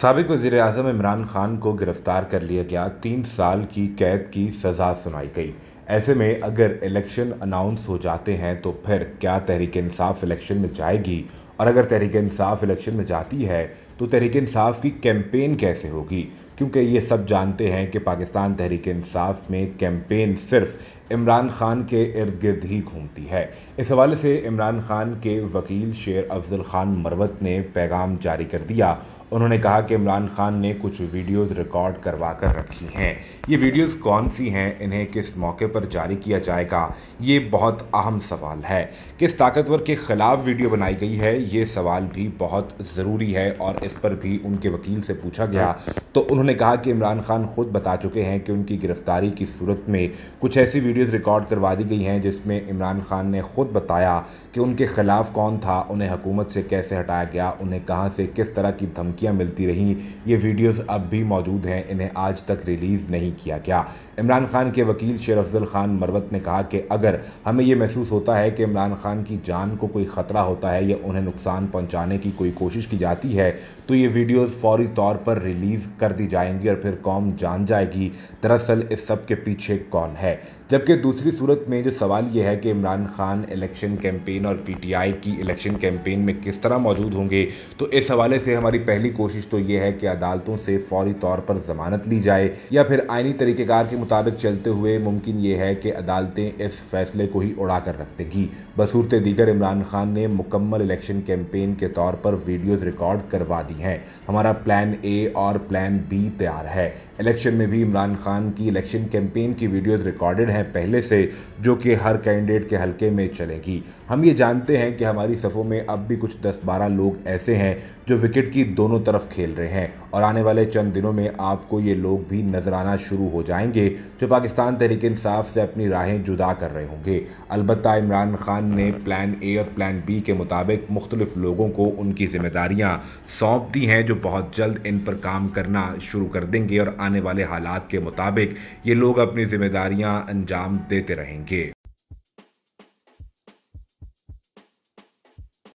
सबक वज़ी अजम इमरान खान को गिरफ़्तार कर लिया गया तीन साल की कैद की सज़ा सुनाई गई ऐसे में अगर इलेक्शन अनाउंस हो जाते हैं तो फिर क्या तहरीक इंसाफ इलेक्शन में जाएगी और अगर तहरीक इंसाफ इलेक्शन में जाती है तो तहरीक इंसाफ की कैंपेन कैसे होगी क्योंकि ये सब जानते हैं कि पाकिस्तान तहरीक इंसाफ में कैंपेन सिर्फ इमरान खान के इर्द गिर्द ही घूमती है इस हवाले से इमरान खान के वकील शेर अफजल खान मरवत ने पैगाम जारी कर दिया उन्होंने कहा कि इमरान खान ने कुछ वीडियोज़ रिकॉर्ड करवा कर रखी हैं ये वीडियोज़ कौन सी हैं इन्हें किस मौके पर पर जारी किया जाएगा ये बहुत अहम सवाल है किस ताकतवर के खिलाफ वीडियो बनाई गई है ये सवाल भी बहुत ज़रूरी है और इस पर भी उनके वकील से पूछा गया तो उन्होंने कहा कि इमरान खान खुद बता चुके हैं कि उनकी गिरफ्तारी की सूरत में कुछ ऐसी वीडियोज़ रिकॉर्ड करवा दी गई हैं जिसमें इमरान खान ने खुद बताया कि उनके खिलाफ कौन था उन्हें हुकूमत से कैसे हटाया गया उन्हें कहाँ से किस तरह की धमकियाँ मिलती रहीं ये वीडियोज़ अब भी मौजूद हैं इन्हें आज तक रिलीज़ नहीं किया गया इमरान खान के वकील शेर अफजल खान मरवत ने कहा कि अगर हमें यह महसूस होता है कि इमरान खान की जान को कोई ख़तरा होता है या उन्हें नुकसान पहुँचाने की कोई कोशिश की जाती है तो ये वीडियोज़ फौरी तौर पर रिलीज़ कर दी जाएंगी और फिर कौम जान जाएगी दरअसल इस सब के पीछे कौन है जबकि दूसरी सूरत में जो सवाल ये है कि इमरान खान इलेक्शन कैंपेन और पीटीआई की इलेक्शन कैंपेन में किस तरह मौजूद होंगे तो इस हवाले से हमारी पहली कोशिश तो ये है कि अदालतों से फौरी तौर पर जमानत ली जाए या फिर आइनी तरीक़ेकार के मुताबिक चलते हुए मुमकिन ये है कि अदालतें इस फैसले को ही उड़ा कर रख देंगी बसूरत दीगर इमरान खान ने मुकम्मल इलेक्शन कैंपेन के तौर पर वीडियोज़ रिकॉर्ड करवा दी हैं हमारा प्लान ए और प्लान बी तैयार है इलेक्शन में भी इमरान खान की इलेक्शन कैंपेन की वीडियोज़ रिकॉर्डेड हैं पहले से जो कि हर कैंडिडेट के हल्के में चलेगी हम ये जानते हैं कि हमारी सफ़ों में अब भी कुछ दस बारह लोग ऐसे हैं जो विकेट की दोनों तरफ खेल रहे हैं और आने वाले चंद दिनों में आपको ये लोग भी नजर आना शुरू हो जाएंगे जो पाकिस्तान तहरीक इंसाफ से अपनी राहें जुदा कर रहे होंगे अलबत् इमरान खान ने प्लान ए और प्लान बी के मुताबिक मुख्तलिफ लोगों को उनकी जिम्मेदारियाँ सौंप दी हैं जो बहुत जल्द इन पर काम करना शुरू कर देंगे और आने वाले हालात के मुताबिक ये लोग अपनी जिम्मेदारियाँ अंजाम देते रहेंगे